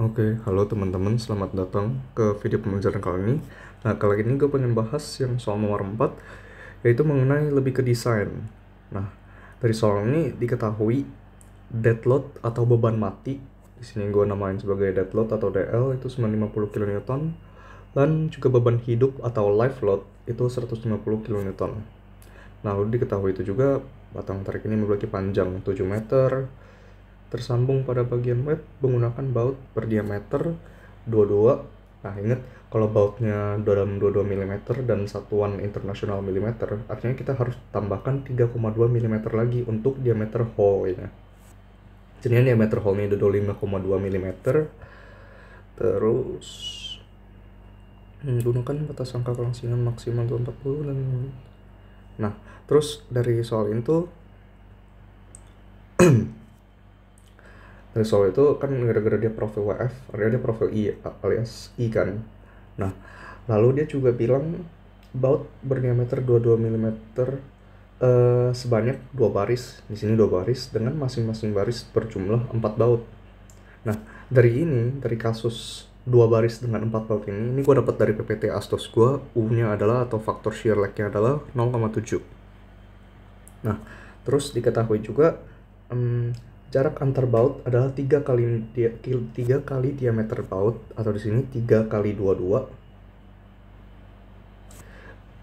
Oke, okay, halo teman-teman, selamat datang ke video pembelajaran kali ini. Nah, kali ini gue pengen bahas yang soal nomor 4, yaitu mengenai lebih ke desain. Nah, dari soal ini diketahui dead load atau beban mati, di sini gue namain sebagai dead load atau DL itu 950 kN, dan juga beban hidup atau life load itu 150 kN. Nah, lalu diketahui itu juga batang tarik ini memiliki panjang 7 meter, tersambung pada bagian web menggunakan baut berdiameter 22 Nah, ingat kalau bautnya dalam 22 mm dan satuan internasional mm, artinya kita harus tambahkan 3,2 mm lagi untuk diameter hole-nya. Jadi diameter hole-nya 25,2 mm. Terus gunakan batas angka kelangsingan maksimal 240 dan Nah, terus dari soal itu dari nah, Solo itu kan gara-gara dia profil WF akhirnya dia profil I alias I kan nah lalu dia juga bilang baut berdiameter 22 mm uh, sebanyak dua baris di sini dua baris dengan masing-masing baris berjumlah 4 baut nah dari ini dari kasus dua baris dengan empat baut ini ini gue dapat dari PPT Astos gue U nya adalah atau faktor shear lag nya adalah 0,7 nah terus diketahui juga um, Jarak antar baut adalah 3 kali 3 kali diameter baut atau di sini 3 kali 22. Uh,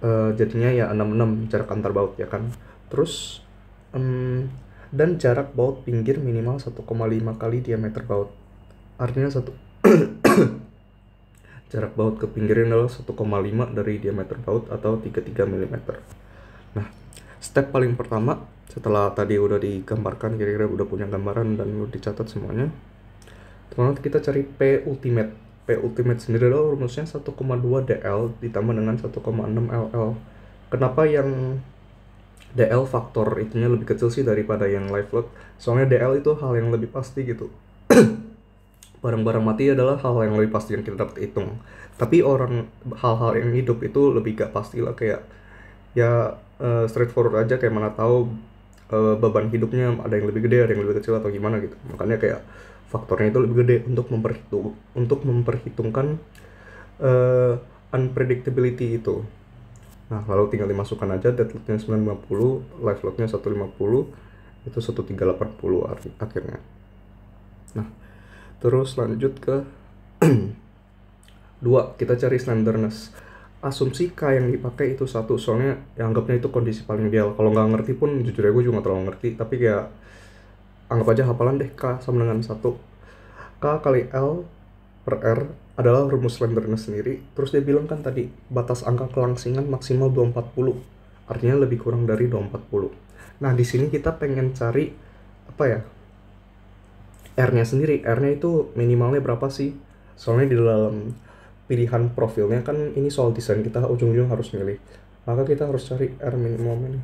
eh, jadinya ya 66 jarak antar baut ya kan. Terus um, dan jarak baut pinggir minimal 1,5 kali diameter baut. Artinya satu jarak baut ke pinggirnya adalah 1,5 dari diameter baut atau 33 mm. Nah, step paling pertama setelah tadi udah digambarkan kira-kira udah punya gambaran dan udah dicatat semuanya teman kita cari P ultimate P ultimate sendiri adalah rumusnya 1,2 DL ditambah dengan 1,6 LL kenapa yang DL faktor itunya lebih kecil sih daripada yang live load soalnya DL itu hal yang lebih pasti gitu barang-barang mati adalah hal yang lebih pasti yang kita dapat hitung tapi orang hal-hal yang hidup itu lebih gak pasti lah kayak ya uh, straightforward aja kayak mana tahu Eh, beban hidupnya ada yang lebih gede ada yang lebih kecil atau gimana gitu makanya kayak faktornya itu lebih gede untuk memperhitung untuk memperhitungkan uh, unpredictability itu nah lalu tinggal dimasukkan aja dead loadnya 950 live loadnya 150 itu 1380 akhirnya nah terus lanjut ke dua kita cari slenderness asumsi K yang dipakai itu satu soalnya ya anggapnya itu kondisi paling ideal kalau nggak ngerti pun jujur aja gue juga terlalu ngerti tapi kayak anggap aja hafalan deh K sama dengan satu K kali L per R adalah rumus Slendernya sendiri terus dia bilang kan tadi batas angka kelangsingan maksimal 240 artinya lebih kurang dari 240 nah di sini kita pengen cari apa ya R-nya sendiri R-nya itu minimalnya berapa sih soalnya di dalam pilihan profilnya kan ini soal desain kita ujung-ujung harus milih maka kita harus cari R minimum ini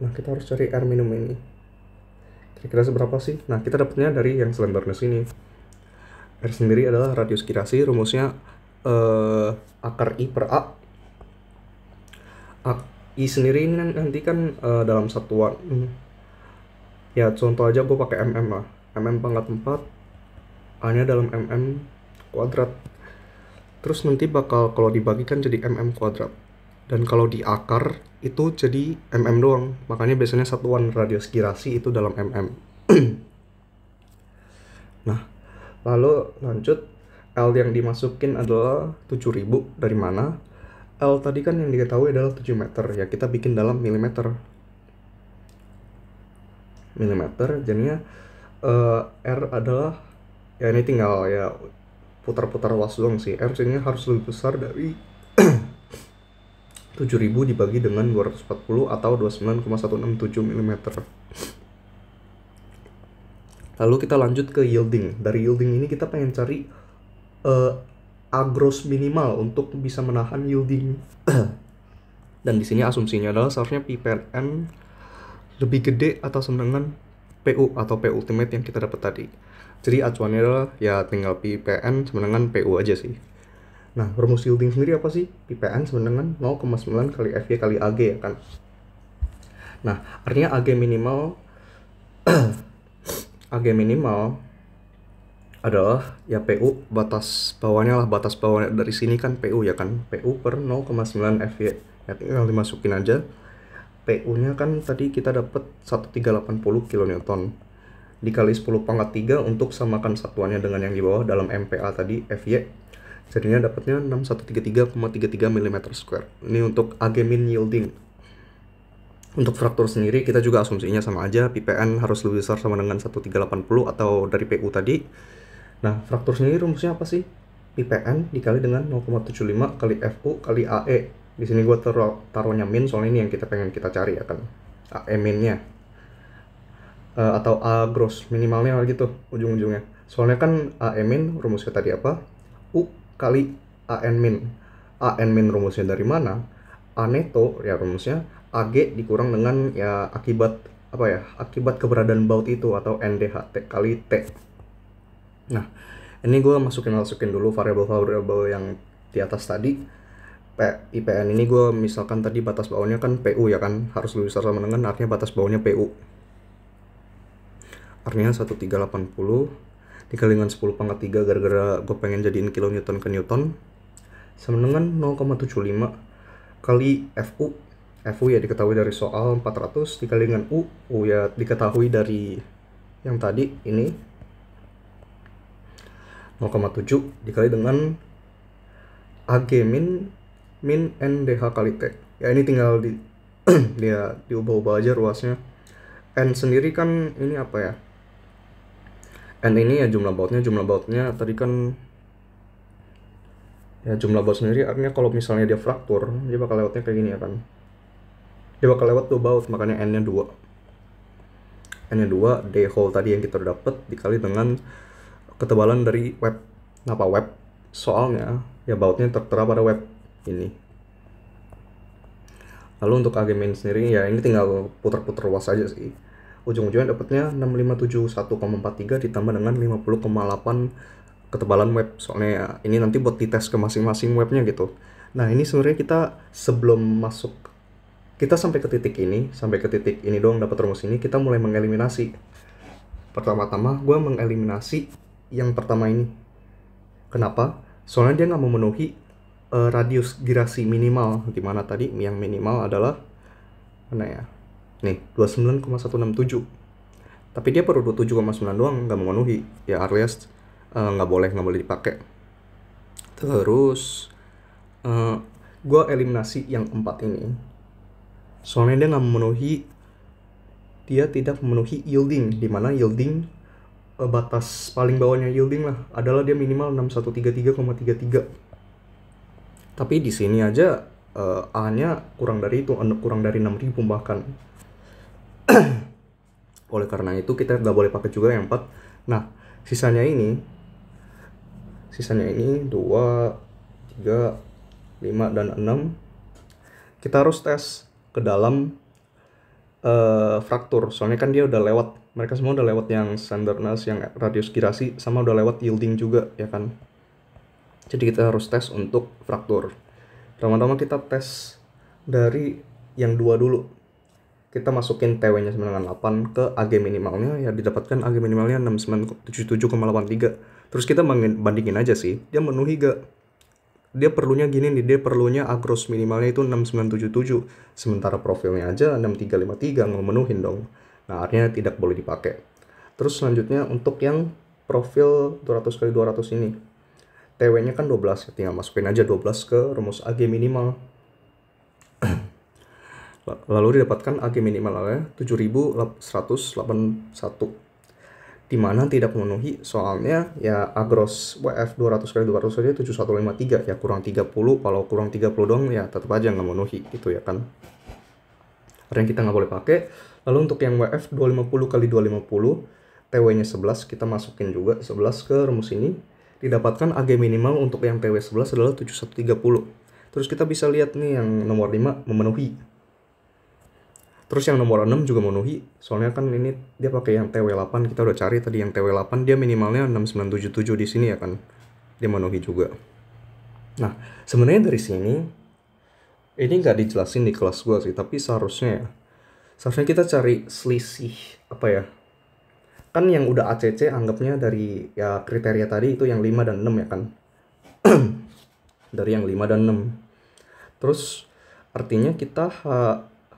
nah kita harus cari R minimum ini kira-kira seberapa sih nah kita dapatnya dari yang slenderness ini R sendiri adalah radius kirasi rumusnya uh, akar I per A A I sendiri ini nanti kan uh, dalam satuan hmm. ya contoh aja gue pakai mm lah mm pangkat 4 hanya dalam mm kuadrat. Terus nanti bakal kalau dibagikan jadi mm kuadrat. Dan kalau di akar itu jadi mm doang. Makanya biasanya satuan radius girasi itu dalam mm. nah, lalu lanjut L yang dimasukin adalah 7000 dari mana? L tadi kan yang diketahui adalah 7 meter ya kita bikin dalam milimeter milimeter jadinya uh, R adalah ya ini tinggal ya putar-putar was doang sih RC-nya harus lebih besar dari 7000 dibagi dengan 240 atau 29,167 mm lalu kita lanjut ke yielding dari yielding ini kita pengen cari uh, agros minimal untuk bisa menahan yielding dan di sini asumsinya adalah seharusnya PPN lebih gede atau senengan PU atau P ultimate yang kita dapat tadi jadi acuannya adalah ya tinggal PPN, sama dengan PU aja sih. Nah, rumus yielding sendiri apa sih? PPN, sama dengan 0,9 kali FY kali AG ya kan? Nah, artinya AG minimal AG minimal adalah ya PU batas bawahnya lah batas bawahnya dari sini kan PU ya kan PU per 0,9 FY ya tinggal dimasukin aja PU nya kan tadi kita dapat 1380 kilonewton dikali 10 pangkat 3 untuk samakan satuannya dengan yang di bawah dalam MPA tadi FY jadinya dapatnya 6133,33 mm square ini untuk agemin yielding untuk fraktur sendiri kita juga asumsinya sama aja PPN harus lebih besar sama dengan 1380 atau dari PU tadi nah fraktur sendiri rumusnya apa sih PPN dikali dengan 0,75 kali FU kali AE di sini gue taruh taruhnya min soalnya ini yang kita pengen kita cari ya kan AE minnya uh, atau A gross minimalnya gitu ujung-ujungnya. Soalnya kan Aemin min rumusnya tadi apa? U kali N min. N min rumusnya dari mana? A neto ya rumusnya AG dikurang dengan ya akibat apa ya? Akibat keberadaan baut itu atau NDHT kali T. Nah, ini gue masukin masukin dulu variabel-variabel yang di atas tadi. P, IPN ini gue misalkan tadi batas bawahnya kan PU ya kan harus lebih besar sama dengan artinya batas bawahnya PU artinya 1380 dikali dengan 10 pangkat 3 gara-gara gue pengen jadiin kilonewton ke newton sama dengan 0,75 kali FU FU ya diketahui dari soal 400 dikali dengan U U ya diketahui dari yang tadi ini 0,7 dikali dengan AG min min NDH kali T ya ini tinggal di dia diubah-ubah aja ruasnya N sendiri kan ini apa ya and ini ya jumlah bautnya jumlah bautnya tadi kan ya jumlah baut sendiri artinya kalau misalnya dia fraktur dia bakal lewatnya kayak gini ya kan dia bakal lewat tuh baut makanya n nya 2 n nya 2 d hole tadi yang kita udah dapet dikali dengan ketebalan dari web apa web soalnya ya bautnya tertera pada web ini lalu untuk argument sendiri ya ini tinggal putar-putar ruas aja sih ujung-ujungnya dapatnya 6571,43 ditambah dengan 50,8 ketebalan web soalnya ya, ini nanti buat dites ke masing-masing webnya gitu nah ini sebenarnya kita sebelum masuk kita sampai ke titik ini sampai ke titik ini doang dapat rumus ini kita mulai mengeliminasi pertama-tama gue mengeliminasi yang pertama ini kenapa soalnya dia nggak memenuhi uh, radius girasi minimal dimana tadi yang minimal adalah mana ya Nih, 29,167. Tapi dia perlu 27,9 doang, nggak memenuhi. Ya, alias uh, nggak boleh, nggak boleh dipakai. Terus, uh, eh, gue eliminasi yang empat ini. Soalnya dia nggak memenuhi, dia tidak memenuhi yielding, di mana yielding uh, batas paling bawahnya yielding lah adalah dia minimal 6133,33. Tapi di sini aja uh, A-nya kurang dari itu, kurang dari 6000 bahkan. Oleh karena itu kita nggak boleh pakai juga yang 4. Nah, sisanya ini sisanya ini 2 3 5 dan 6 kita harus tes ke dalam uh, fraktur. Soalnya kan dia udah lewat mereka semua udah lewat yang slenderness yang radius girasi, sama udah lewat yielding juga, ya kan? Jadi kita harus tes untuk fraktur. Pertama-tama kita tes dari yang dua dulu, kita masukin TW-nya 9,8 ke AG minimalnya ya didapatkan AG minimalnya 6977,83. Terus kita bandingin aja sih, dia memenuhi gak? Dia perlunya gini nih, dia perlunya agros minimalnya itu 6977, sementara profilnya aja 6353 nggak menuhin dong. Nah, artinya tidak boleh dipakai. Terus selanjutnya untuk yang profil 200 kali 200 ini. TW-nya kan 12, tinggal masukin aja 12 ke rumus AG minimal lalu didapatkan AG minimal 7181 di mana tidak memenuhi soalnya ya agros WF 200 kali 200 saja 7153 ya kurang 30 kalau kurang 30 dong ya tetap aja nggak memenuhi gitu ya kan yang kita nggak boleh pakai lalu untuk yang WF 250 kali 250 TW nya 11 kita masukin juga 11 ke rumus ini didapatkan AG minimal untuk yang TW 11 adalah 7130 terus kita bisa lihat nih yang nomor 5 memenuhi Terus yang nomor 6 juga memenuhi, soalnya kan ini dia pakai yang TW8, kita udah cari tadi yang TW8 dia minimalnya 6977 di sini ya kan. Dia memenuhi juga. Nah, sebenarnya dari sini ini nggak dijelasin di kelas gue sih, tapi seharusnya ya. Seharusnya kita cari selisih apa ya? Kan yang udah ACC anggapnya dari ya kriteria tadi itu yang 5 dan 6 ya kan. dari yang 5 dan 6. Terus artinya kita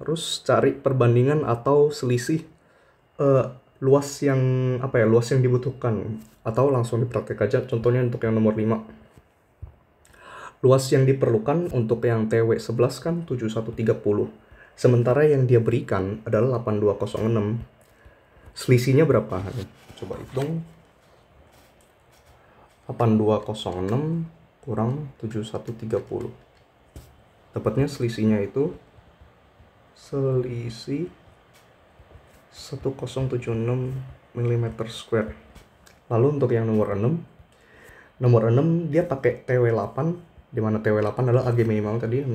harus cari perbandingan atau selisih uh, luas yang apa ya luas yang dibutuhkan atau langsung dipraktek aja contohnya untuk yang nomor 5 luas yang diperlukan untuk yang TW11 kan 7130 sementara yang dia berikan adalah 8206 selisihnya berapa coba hitung 8206 kurang 7130 dapatnya selisihnya itu selisih 1076 mm square lalu untuk yang nomor 6 nomor 6 dia pakai TW8 dimana TW8 adalah AG minimal tadi 6977,83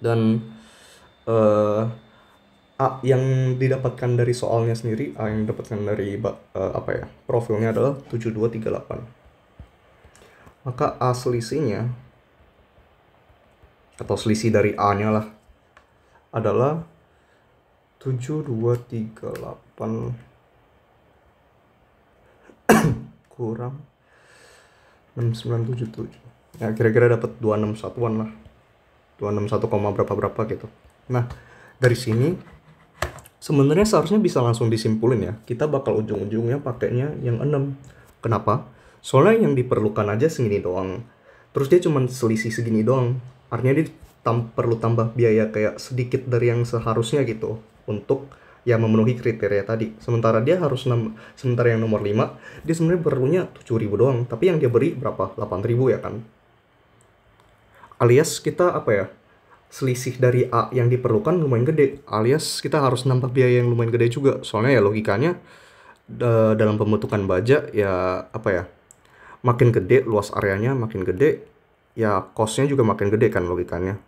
dan uh, A yang didapatkan dari soalnya sendiri, A yang didapatkan dari uh, apa ya, profilnya adalah 7238. Maka A selisihnya atau selisih dari A-nya lah adalah 7 2 3 8 kurang 6977 ya kira-kira dapat 261-an lah 261, berapa berapa gitu nah dari sini sebenarnya seharusnya bisa langsung disimpulin ya kita bakal ujung-ujungnya pakainya yang 6 kenapa soalnya yang diperlukan aja segini doang terus dia cuma selisih segini doang artinya dia tam perlu tambah biaya kayak sedikit dari yang seharusnya gitu untuk ya memenuhi kriteria tadi. Sementara dia harus enam sementara yang nomor 5 dia sebenarnya perlunya ribu doang, tapi yang dia beri berapa? delapan ribu ya kan. Alias kita apa ya? Selisih dari A yang diperlukan lumayan gede, alias kita harus nambah biaya yang lumayan gede juga. Soalnya ya logikanya dalam pembentukan baja ya apa ya? Makin gede luas areanya, makin gede ya costnya juga makin gede kan logikanya.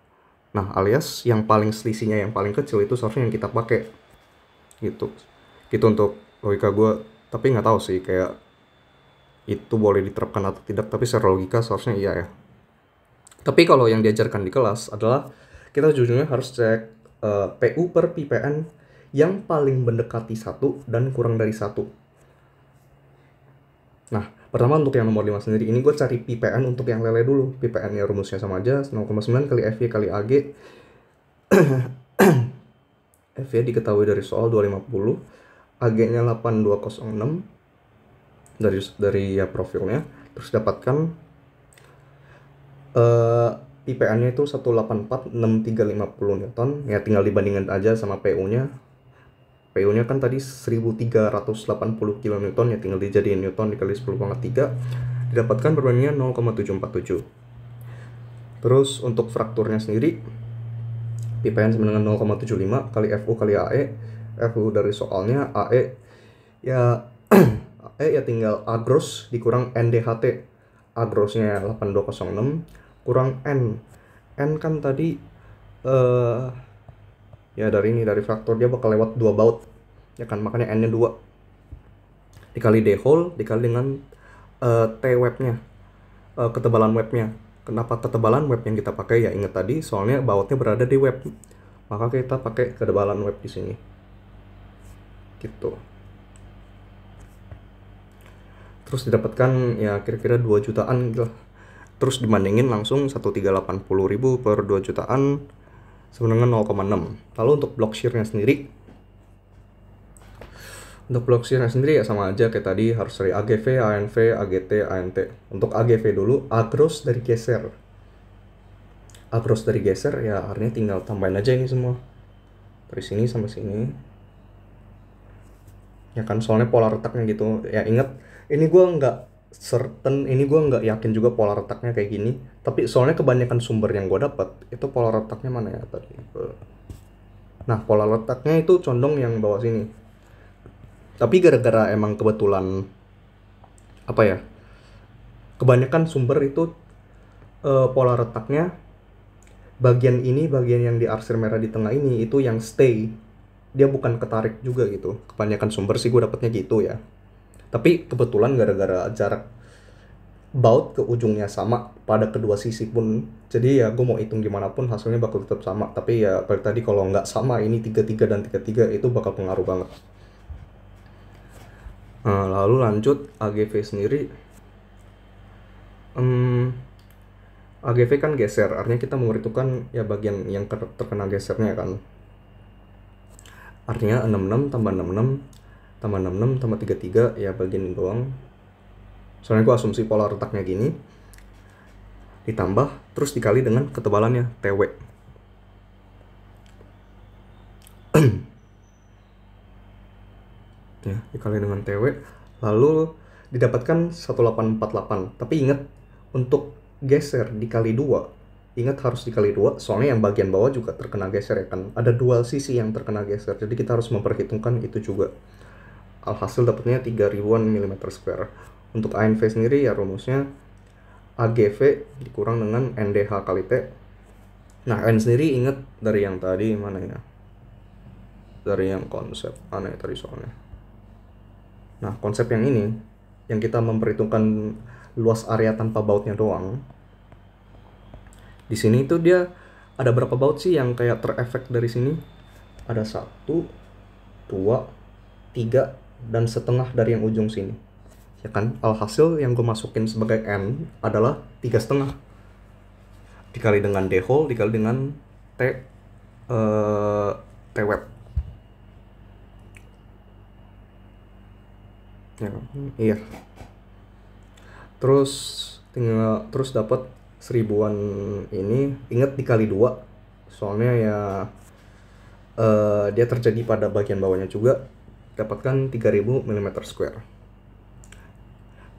Nah, alias yang paling selisihnya yang paling kecil itu seharusnya yang kita pakai. Gitu. Gitu untuk logika gue, tapi nggak tahu sih kayak itu boleh diterapkan atau tidak, tapi secara logika seharusnya iya ya. Tapi kalau yang diajarkan di kelas adalah kita jujurnya harus cek uh, eh, PU per PPN yang paling mendekati satu dan kurang dari satu Pertama untuk yang nomor 5 sendiri, ini gue cari PPN untuk yang lele dulu. PPN-nya rumusnya sama aja, 0,9 kali FY kali AG. FY diketahui dari soal 250, AG-nya 8206 dari dari ya profilnya. Terus dapatkan uh, eh, IPN-nya itu 1846350 Newton. Ya tinggal dibandingkan aja sama PU-nya PU-nya kan tadi 1380 kN ya tinggal dijadiin Newton dikali 10 pangkat 3 didapatkan perbandingan 0,747 terus untuk frakturnya sendiri PPN sama dengan 0,75 kali FU kali AE FU dari soalnya AE ya AE ya tinggal A gross dikurang NDHT A grossnya 8206 kurang N N kan tadi uh, ya dari ini dari faktor dia bakal lewat dua baut ya kan makanya n nya dua dikali d hole dikali dengan uh, eh, t webnya uh, eh, ketebalan webnya kenapa ketebalan web yang kita pakai ya ingat tadi soalnya bautnya berada di web maka kita pakai ketebalan web di sini gitu terus didapatkan ya kira-kira 2 jutaan gitu terus dibandingin langsung 1380000 per 2 jutaan sebenarnya 0,6 lalu untuk block shear-nya sendiri untuk block shear-nya sendiri ya sama aja kayak tadi harus dari AGV, ANV, AGT, ANT untuk AGV dulu agros dari geser agros dari geser ya artinya tinggal tambahin aja ini semua dari sini sampai sini ya kan soalnya pola retaknya gitu ya inget ini gue nggak certain ini gue nggak yakin juga pola retaknya kayak gini tapi soalnya kebanyakan sumber yang gue dapat itu pola retaknya mana ya tadi nah pola retaknya itu condong yang bawah sini tapi gara-gara emang kebetulan apa ya kebanyakan sumber itu uh, pola retaknya bagian ini bagian yang di arsir merah di tengah ini itu yang stay dia bukan ketarik juga gitu kebanyakan sumber sih gue dapetnya gitu ya tapi kebetulan gara-gara jarak baut ke ujungnya sama pada kedua sisi pun jadi ya gue mau hitung gimana pun hasilnya bakal tetap sama tapi ya balik tadi kalau nggak sama ini tiga tiga dan tiga tiga itu bakal pengaruh banget nah, lalu lanjut AGV sendiri um, mmm, AGV kan geser artinya kita menghitungkan ya bagian yang terkena gesernya kan artinya 66 tambah 66 tambah 66 tambah 33 ya bagian ini doang soalnya gue asumsi pola retaknya gini ditambah terus dikali dengan ketebalannya TW ya dikali dengan TW lalu didapatkan 1848 tapi ingat untuk geser dikali dua ingat harus dikali dua soalnya yang bagian bawah juga terkena geser ya kan ada dua sisi yang terkena geser jadi kita harus memperhitungkan itu juga alhasil dapatnya 3000 ribuan mm square untuk ANV sendiri ya rumusnya AGV dikurang dengan NDH kali T nah N sendiri inget dari yang tadi mana ya dari yang konsep aneh ya tadi soalnya nah konsep yang ini yang kita memperhitungkan luas area tanpa bautnya doang di sini itu dia ada berapa baut sih yang kayak terefek dari sini ada satu dua tiga dan setengah dari yang ujung sini ya kan alhasil yang gue masukin sebagai n adalah tiga setengah dikali dengan d whole dikali dengan t uh, t web ya kan? iya terus tinggal terus dapat seribuan ini inget dikali dua soalnya ya uh, dia terjadi pada bagian bawahnya juga dapatkan 3000 mm square.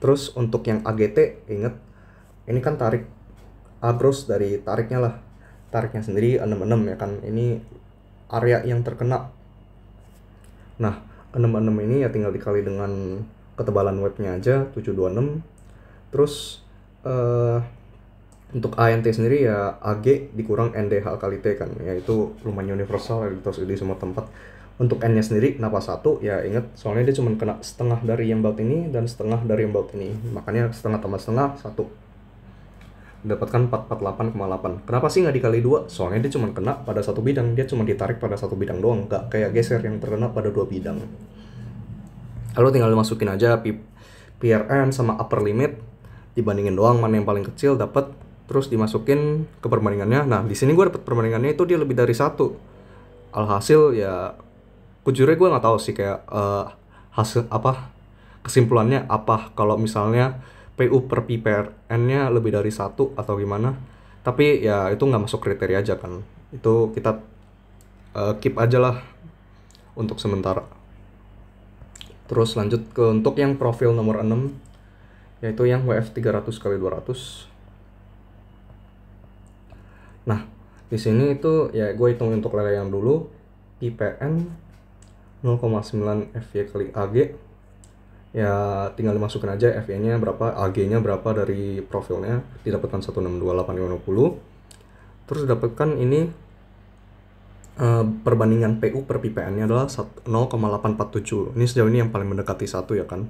Terus untuk yang AGT, inget, ini kan tarik abros dari tariknya lah. Tariknya sendiri 66 ya kan, ini area yang terkena. Nah, 66 ini ya tinggal dikali dengan ketebalan webnya aja, 726. Terus, uh, untuk ANT sendiri ya AG dikurang NDH kali T kan, yaitu itu lumayan universal, ya, terus di semua tempat untuk N-nya sendiri kenapa satu ya inget soalnya dia cuma kena setengah dari yang baut ini dan setengah dari yang baut ini makanya setengah tambah setengah satu dapatkan 448,8 kenapa sih nggak dikali dua soalnya dia cuma kena pada satu bidang dia cuma ditarik pada satu bidang doang nggak kayak geser yang terkena pada dua bidang lalu tinggal masukin aja P PRN sama upper limit dibandingin doang mana yang paling kecil dapat terus dimasukin ke perbandingannya nah di sini gue dapat perbandingannya itu dia lebih dari satu alhasil ya kujurnya gue nggak tahu sih kayak uh, hasil apa kesimpulannya apa kalau misalnya PU per PPRN-nya lebih dari satu atau gimana tapi ya itu nggak masuk kriteria aja kan itu kita uh, keep aja lah untuk sementara terus lanjut ke untuk yang profil nomor 6 yaitu yang WF 300 kali 200 nah di sini itu ya gue hitung untuk lele yang dulu IPN 0,9 FY kali AG ya tinggal dimasukkan aja FY nya berapa AG nya berapa dari profilnya didapatkan 1628520 terus dapatkan ini uh, perbandingan PU per PPN nya adalah 0,847 ini sejauh ini yang paling mendekati satu ya kan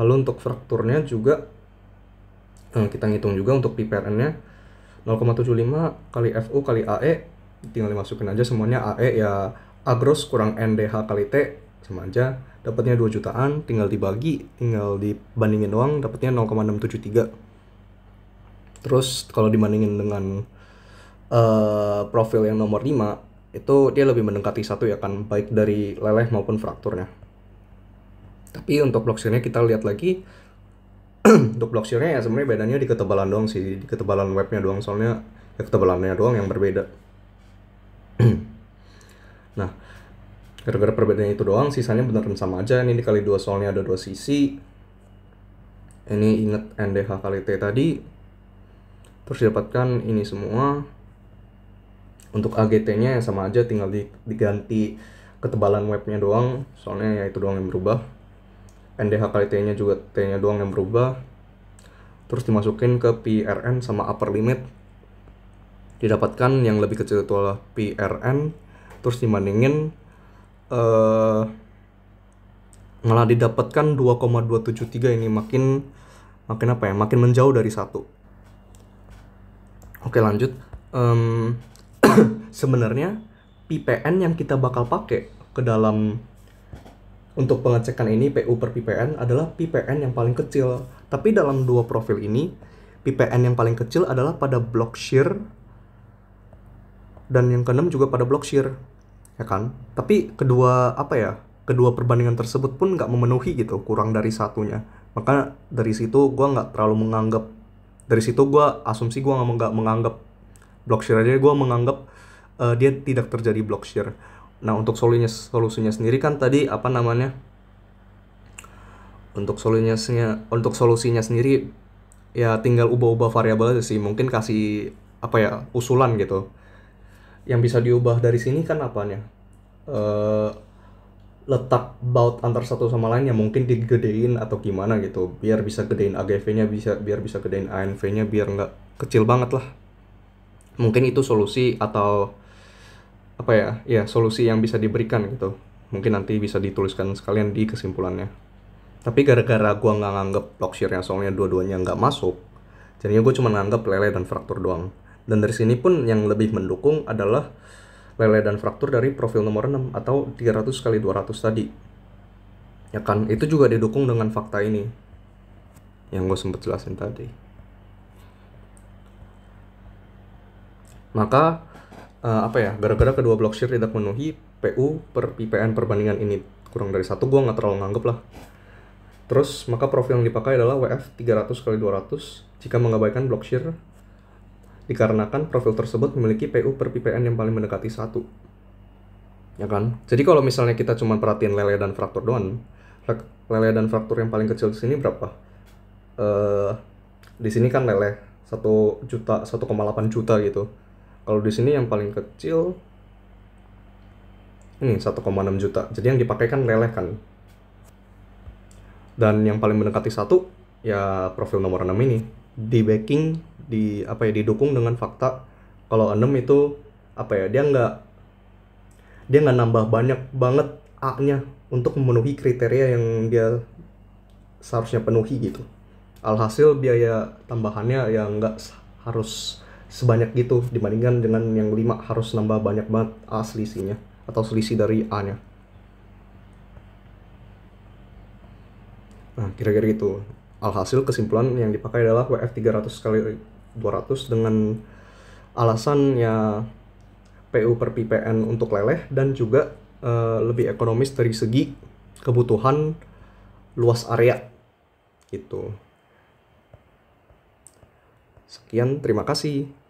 lalu untuk frakturnya juga uh, kita ngitung juga untuk PPN nya 0,75 kali FU kali AE tinggal dimasukin aja semuanya AE ya agros kurang NDH kali T sama aja dapatnya 2 jutaan tinggal dibagi tinggal dibandingin doang dapatnya 0,673 terus kalau dibandingin dengan uh, profil yang nomor 5 itu dia lebih mendekati satu ya kan baik dari leleh maupun frakturnya tapi untuk blockchain-nya kita lihat lagi untuk blockchain-nya ya sebenarnya bedanya di ketebalan doang sih di ketebalan webnya doang soalnya ya ketebalannya doang yang berbeda Nah, gara-gara perbedaannya itu doang, sisanya beneran sama aja. Ini dikali dua soalnya ada dua sisi. Ini inget NDH kali T tadi. Terus didapatkan ini semua. Untuk AGT-nya yang sama aja, tinggal diganti ketebalan webnya doang. Soalnya ya itu doang yang berubah. NDH kali T-nya juga T-nya doang yang berubah. Terus dimasukin ke PRN sama upper limit. Didapatkan yang lebih kecil itu adalah PRN terus dibandingin uh, malah didapatkan 2,273 ini makin makin apa ya makin menjauh dari satu oke lanjut um, sebenarnya PPN yang kita bakal pakai ke dalam untuk pengecekan ini PU per PPN adalah PPN yang paling kecil. Tapi dalam dua profil ini, PPN yang paling kecil adalah pada block share dan yang keenam juga pada block share ya kan tapi kedua apa ya kedua perbandingan tersebut pun nggak memenuhi gitu kurang dari satunya maka dari situ gue nggak terlalu menganggap dari situ gue asumsi gue nggak menganggap blockchain aja gue menganggap uh, dia tidak terjadi blockchain nah untuk solusinya solusinya sendiri kan tadi apa namanya untuk solusinya untuk solusinya sendiri ya tinggal ubah-ubah variabel aja sih mungkin kasih apa ya usulan gitu yang bisa diubah dari sini kan apanya uh, letak baut antar satu sama lainnya mungkin digedein atau gimana gitu biar bisa gedein AGV-nya bisa biar bisa gedein ANV-nya biar nggak kecil banget lah mungkin itu solusi atau apa ya ya solusi yang bisa diberikan gitu mungkin nanti bisa dituliskan sekalian di kesimpulannya tapi gara-gara gua nggak nganggep lockshare-nya soalnya dua-duanya nggak masuk jadinya gua cuma nganggep lele dan fraktur doang dan dari sini pun yang lebih mendukung adalah lele dan fraktur dari profil nomor 6 atau 300 kali 200 tadi. Ya kan, itu juga didukung dengan fakta ini yang gue sempat jelasin tadi. Maka uh, apa ya, gara-gara kedua blok shear tidak memenuhi PU per PPN perbandingan ini kurang dari satu gue nggak terlalu nganggep lah. Terus maka profil yang dipakai adalah WF 300 kali 200 jika mengabaikan blok shear dikarenakan profil tersebut memiliki PU per PPN yang paling mendekati satu. Ya kan? Jadi kalau misalnya kita cuma perhatiin lele dan fraktur doang, lele dan fraktur yang paling kecil di sini berapa? Eh, di sini kan lele satu juta 1,8 juta gitu. Kalau di sini yang paling kecil ini 1,6 juta. Jadi yang dipakai kan lele kan. Dan yang paling mendekati satu ya profil nomor 6 ini di backing di apa ya didukung dengan fakta kalau enam itu apa ya dia nggak dia nggak nambah banyak banget A-nya untuk memenuhi kriteria yang dia seharusnya penuhi gitu. Alhasil biaya tambahannya ya nggak harus sebanyak gitu dibandingkan dengan yang lima harus nambah banyak banget A selisihnya atau selisih dari A-nya. Nah, kira-kira gitu. Alhasil kesimpulan yang dipakai adalah WF 300 kali 200 dengan alasan ya PU per PPN untuk leleh dan juga uh, lebih ekonomis dari segi kebutuhan luas area gitu. Sekian, terima kasih.